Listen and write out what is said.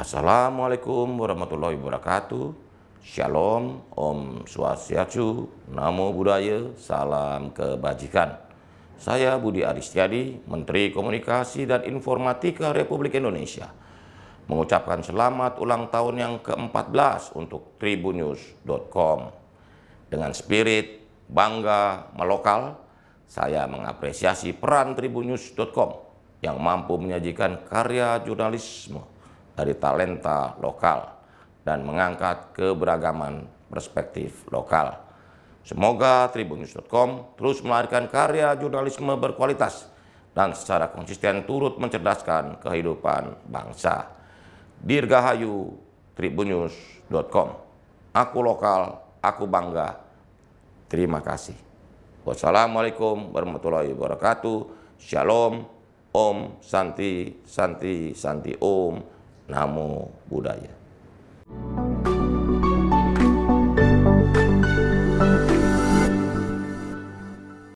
Assalamualaikum warahmatullahi wabarakatuh. Shalom, Om Swastiastu, Namo Buddhaya, Salam Kebajikan. Saya Budi Aristiadi, Menteri Komunikasi dan Informatika Republik Indonesia. Mengucapkan selamat ulang tahun yang ke-14 untuk tribunnews.com. Dengan spirit bangga melokal, saya mengapresiasi peran tribunnews.com yang mampu menyajikan karya jurnalisme dari talenta lokal dan mengangkat keberagaman perspektif lokal. Semoga tribunnews.com terus melahirkan karya jurnalisme berkualitas dan secara konsisten turut mencerdaskan kehidupan bangsa. Dirgahayu tribunnews.com. Aku lokal, aku bangga. Terima kasih. Wassalamualaikum warahmatullahi wabarakatuh. Shalom. Om Santi Santi Santi Om namo budaya